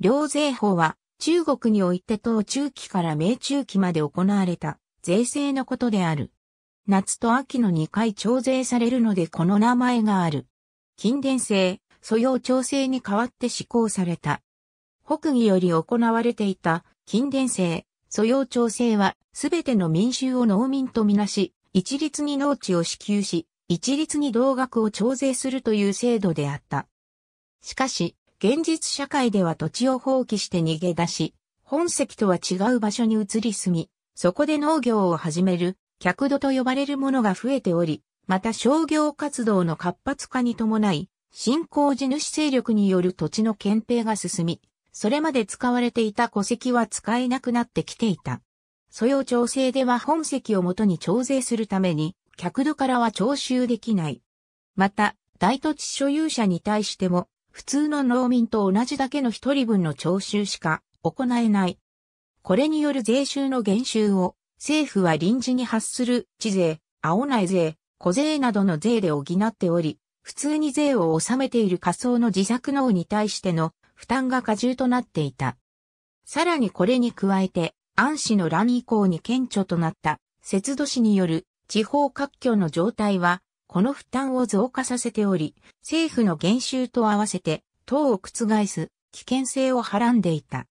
両税法は中国において当中期から明中期まで行われた税制のことである。夏と秋の2回徴税されるのでこの名前がある。近伝制、素養調整に代わって施行された。北義より行われていた近伝制、素養調整はすべての民衆を農民とみなし、一律に農地を支給し、一律に同額を徴税するという制度であった。しかし、現実社会では土地を放棄して逃げ出し、本籍とは違う場所に移り住み、そこで農業を始める、客土と呼ばれるものが増えており、また商業活動の活発化に伴い、新興地主勢力による土地の憲兵が進み、それまで使われていた戸籍は使えなくなってきていた。素養調整では本籍をもとに徴税するために、客土からは徴収できない。また、大土地所有者に対しても、普通の農民と同じだけの一人分の徴収しか行えない。これによる税収の減収を政府は臨時に発する地税、青内税、小税などの税で補っており、普通に税を納めている仮想の自作農に対しての負担が過重となっていた。さらにこれに加えて、安氏の乱以降に顕著となった、節度市による地方割拠の状態はこの負担を増加させており、政府の減収と合わせて、党を覆す危険性をはらんでいた。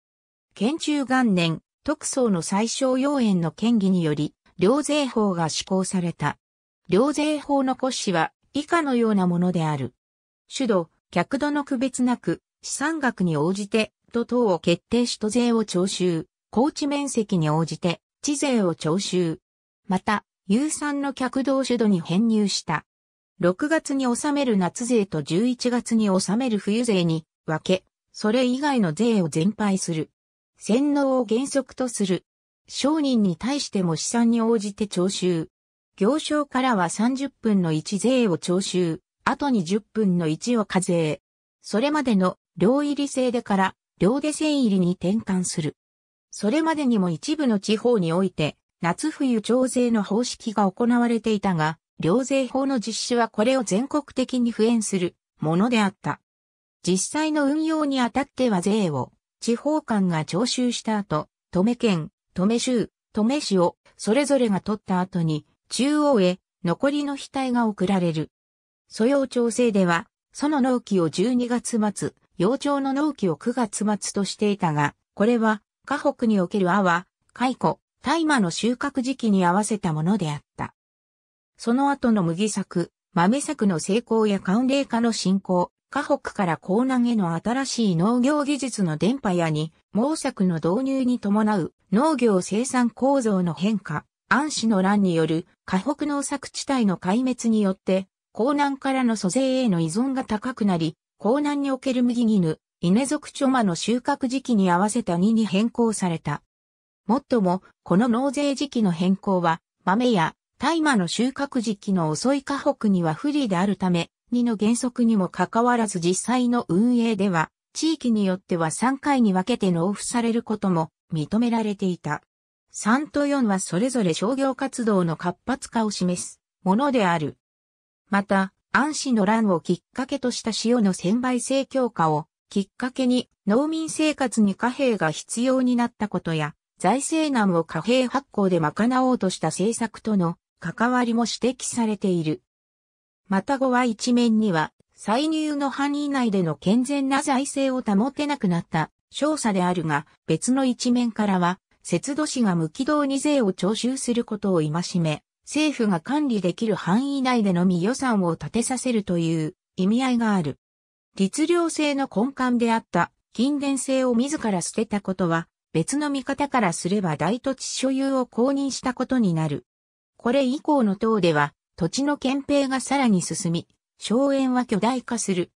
県中元年、特捜の最小要円の権議により、領税法が施行された。領税法の骨子は以下のようなものである。主度、客度の区別なく、資産額に応じて、都等を決定し都税を徴収、高地面積に応じて、地税を徴収。また、有産の客同主度に編入した、6月に納める夏税と11月に納める冬税に分け、それ以外の税を全廃する。洗脳を原則とする。商人に対しても資産に応じて徴収。行商からは30分の1税を徴収、あに10分の1を課税。それまでの両入り制でから両下線入りに転換する。それまでにも一部の地方において、夏冬徴税の方式が行われていたが、両税法の実施はこれを全国的に普遍するものであった。実際の運用にあたっては税を地方官が徴収した後、止め県、止め州、止め市をそれぞれが取った後に中央へ残りの非体が送られる。素養調整では、その納期を12月末、幼鳥の納期を9月末としていたが、これは、河北における阿は、解雇、大麻の収穫時期に合わせたものであった。その後の麦作、豆作の成功や寒冷化の進行、河北から江南への新しい農業技術の伝播やに、毛作の導入に伴う農業生産構造の変化、安氏の乱による河北農作地帯の壊滅によって、江南からの租税への依存が高くなり、江南における麦絹、稲属チョの収穫時期に合わせた2に変更された。もっとも、この納税時期の変更は、豆や大麻の収穫時期の遅い河北には不利であるため、2の原則にもかかわらず実際の運営では、地域によっては3回に分けて納付されることも認められていた。3と4はそれぞれ商業活動の活発化を示すものである。また、安氏の乱をきっかけとした塩の専売性強化をきっかけに農民生活に貨幣が必要になったことや、財政難を貨幣発行で賄おうとした政策との関わりも指摘されている。また後は一面には、歳入の範囲内での健全な財政を保てなくなった少佐であるが、別の一面からは、節度市が無軌道に税を徴収することを戒め、政府が管理できる範囲内でのみ予算を立てさせるという意味合いがある。律令制の根幹であった近伝制を自ら捨てたことは、別の見方からすれば大土地所有を公認したことになる。これ以降の塔では、土地の憲兵がさらに進み、荘園は巨大化する。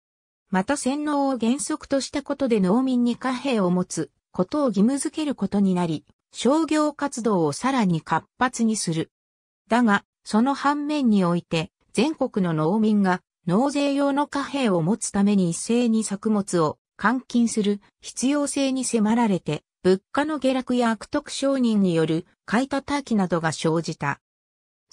また洗脳を原則としたことで農民に貨幣を持つことを義務づけることになり、商業活動をさらに活発にする。だが、その反面において、全国の農民が納税用の貨幣を持つために一斉に作物を換金する必要性に迫られて、物価の下落や悪徳商人による買い叩きなどが生じた。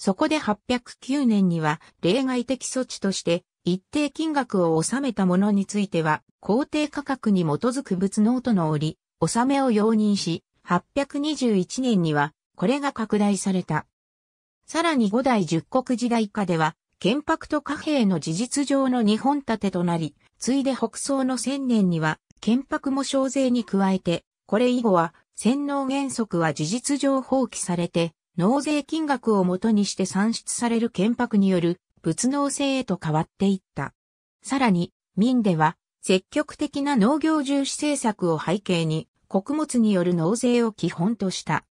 そこで809年には例外的措置として一定金額を納めたものについては公定価格に基づく物納との折、納めを容認し、821年にはこれが拡大された。さらに五代十国時代下では、建白と貨幣の事実上の日本立てとなり、ついで北宋の千年には、建白も小税に加えて、これ以後は、洗脳原則は事実上放棄されて、納税金額をもとにして算出される憲白による物能制へと変わっていった。さらに、民では積極的な農業重視政策を背景に穀物による納税を基本とした。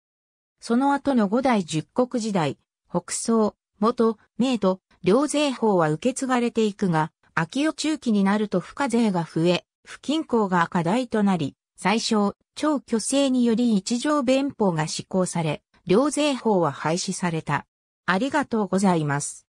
その後の五代十国時代、北宋、元、明と両税法は受け継がれていくが、秋代中期になると付加税が増え、不均衡が課題となり、最小、超巨勢により一条弁法が施行され、両税法は廃止された。ありがとうございます。